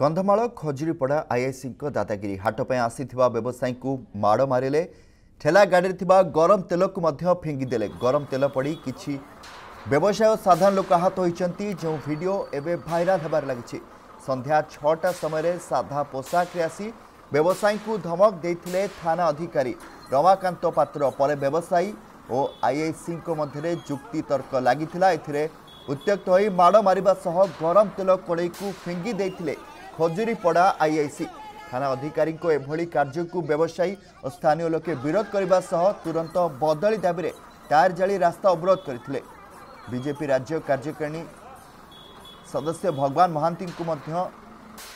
କନ୍ଧମାଳ ଖଜୁରୀପଡ଼ା ଆଇଆଇସିଙ୍କ ଦାଦାଗିରି ହାଟ ପାଇଁ ଆସିଥିବା ବ୍ୟବସାୟୀଙ୍କୁ ମାଡ଼ ମାରିଲେ ଠେଲା ଗାଡ଼ିରେ ଥିବା ଗରମ ତେଲକୁ ମଧ୍ୟ ଫିଙ୍ଗିଦେଲେ ଗରମ ତେଲ ପଡ଼ି କିଛି ବ୍ୟବସାୟ ସାଧାରଣ ଲୋକ ଆହତ ହୋଇଛନ୍ତି ଯେଉଁ ଭିଡ଼ିଓ ଏବେ ଭାଇରାଲ୍ ହେବାରେ ଲାଗିଛି ସନ୍ଧ୍ୟା ଛଅଟା ସମୟରେ ସାଧା ପୋଷାକରେ ଆସି ବ୍ୟବସାୟୀଙ୍କୁ ଧମକ ଦେଇଥିଲେ ଥାନା ଅଧିକାରୀ ରମାକାନ୍ତ ପାତ୍ର ପରେ ବ୍ୟବସାୟୀ ଓ ଆଇଆଇସିଙ୍କ ମଧ୍ୟରେ ଯୁକ୍ତିତର୍କ ଲାଗିଥିଲା ଏଥିରେ ଉତ୍ତ୍ୟକ୍ତ ହୋଇ ମାଡ଼ ମାରିବା ସହ ଗରମ ତେଲ କଡ଼େଇକୁ ଫିଙ୍ଗି ଦେଇଥିଲେ ଖଜୁରୀପଡ଼ା ଆଇଆଇସି থানা অধিকারী এভাবে কার্যকু ব্যবসায়ী ও স্থানীয় লোকে বিরোধ করা সহ তুরন্ত বদলি দাবিরে টায়ার জাড়ি রাস্তা অবরোধ করে বিজেপি রাজ্য কার্যকারিণী সদস্য ভগবান মহান্তি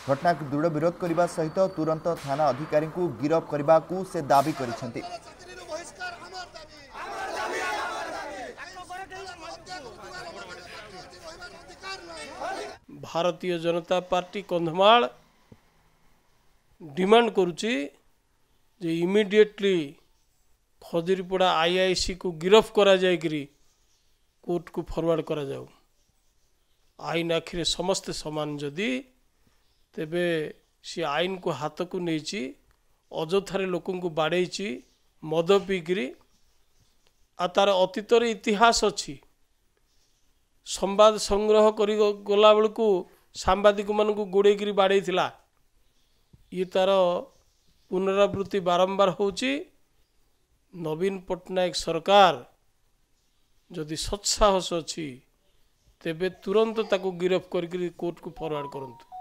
ঘটনা দৃঢ় বিরোধ করা সহ তুরন্ত থানা অধিকারী গিরফ করা সে দাবি করেছেন Hadi. ଭାରତୀୟ ଜନତା ପାର୍ଟି କନ୍ଧମାଳ ଡିମାଣ୍ଡ କରୁଛି ଯେ ଇମିଡ଼ିଏଟଲି ଖଜୁରୀପଡ଼ା ଆଇଆଇସିକୁ ଗିରଫ କରାଯାଇକରି କୋର୍ଟକୁ ଫରୱାର୍ଡ଼ କରାଯାଉ ଆଇନ ଆଖିରେ ସମସ୍ତେ ସମାନ ଯଦି ତେବେ ସେ ଆଇନକୁ ହାତକୁ ନେଇଛି ଅଯଥାରେ ଲୋକଙ୍କୁ ବାଡ଼େଇଛି ମଦ ପିଇକିରି ଆଉ ତା'ର ଅତୀତରେ ଇତିହାସ ଅଛି ସମ୍ବାଦ ସଂଗ୍ରହ କରି ଗଲାବେଳକୁ ସାମ୍ବାଦିକମାନଙ୍କୁ ଗୋଡ଼େଇକରି ବାଡ଼େଇଥିଲା ଇଏ ତା'ର ପୁନରାବୃତ୍ତି ବାରମ୍ବାର ହେଉଛି ନବୀନ ପଟ୍ଟନାୟକ ସରକାର ଯଦି ସତ୍ସାହସ ଅଛି ତେବେ ତୁରନ୍ତ ତାକୁ ଗିରଫ କରିକିରି କୋର୍ଟକୁ ଫରୱାର୍ଡ଼ କରନ୍ତୁ